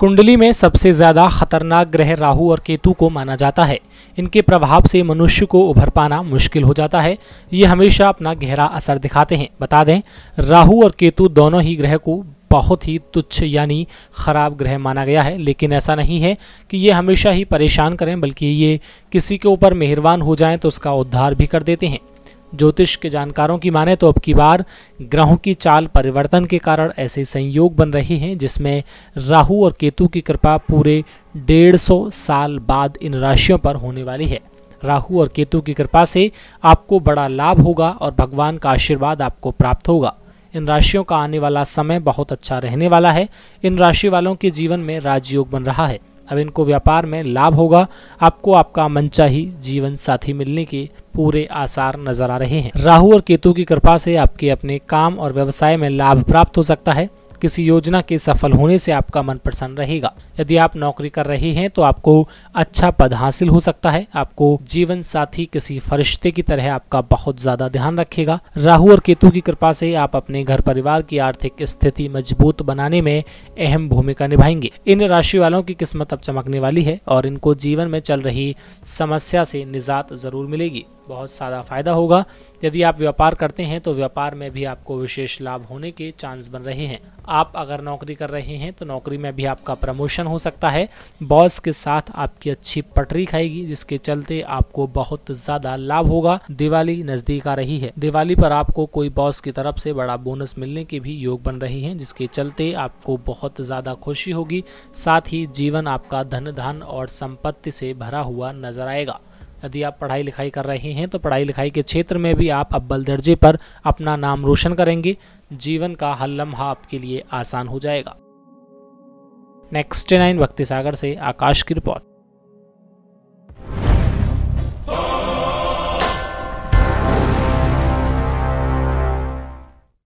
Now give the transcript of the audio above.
कुंडली में सबसे ज़्यादा खतरनाक ग्रह राहु और केतु को माना जाता है इनके प्रभाव से मनुष्य को उभर पाना मुश्किल हो जाता है ये हमेशा अपना गहरा असर दिखाते हैं बता दें राहु और केतु दोनों ही ग्रह को बहुत ही तुच्छ यानी खराब ग्रह माना गया है लेकिन ऐसा नहीं है कि ये हमेशा ही परेशान करें बल्कि ये किसी के ऊपर मेहरबान हो जाएं तो उसका उद्धार भी कर देते हैं ज्योतिष के जानकारों की माने तो अब की बार ग्रहों की चाल परिवर्तन के कारण ऐसे संयोग बन रहे हैं जिसमें राहु और केतु की कृपा पूरे डेढ़ सौ साल बाद इन राशियों पर होने वाली है राहु और केतु की कृपा से आपको बड़ा लाभ होगा और भगवान का आशीर्वाद आपको प्राप्त होगा इन राशियों का आने वाला समय बहुत अच्छा रहने वाला है इन राशि वालों के जीवन में राजयोग बन रहा है अब इनको व्यापार में लाभ होगा आपको आपका मनचाही जीवन साथी मिलने के पूरे आसार नजर आ रहे हैं राहु और केतु की कृपा से आपके अपने काम और व्यवसाय में लाभ प्राप्त हो सकता है किसी योजना के सफल होने से आपका मन प्रसन्न रहेगा यदि आप नौकरी कर रहे हैं तो आपको अच्छा पद हासिल हो सकता है आपको जीवन साथी किसी फरिश्ते की तरह आपका बहुत ज्यादा ध्यान रखेगा राहु और केतु की कृपा से आप अपने घर परिवार की आर्थिक स्थिति मजबूत बनाने में अहम भूमिका निभाएंगे इन राशि वालों की किस्मत अब चमकने वाली है और इनको जीवन में चल रही समस्या से निजात जरूर मिलेगी बहुत सारा फ़ायदा होगा यदि आप व्यापार करते हैं तो व्यापार में भी आपको विशेष लाभ होने के चांस बन रहे हैं आप अगर नौकरी कर रहे हैं तो नौकरी में भी आपका प्रमोशन हो सकता है बॉस के साथ आपकी अच्छी पटरी खाएगी जिसके चलते आपको बहुत ज़्यादा लाभ होगा दिवाली नज़दीक आ रही है दिवाली पर आपको कोई बॉस की तरफ से बड़ा बोनस मिलने के भी योग बन रहे हैं जिसके चलते आपको बहुत ज़्यादा खुशी होगी साथ ही जीवन आपका धन धन और संपत्ति से भरा हुआ नजर आएगा यदि आप पढ़ाई लिखाई कर रहे हैं तो पढ़ाई लिखाई के क्षेत्र में भी आप अब्बल दर्जे पर अपना नाम रोशन करेंगे जीवन का हर लम्हा आपके लिए आसान हो जाएगा नेक्स्ट नाइन भक्ति सागर से आकाश की रिपोर्ट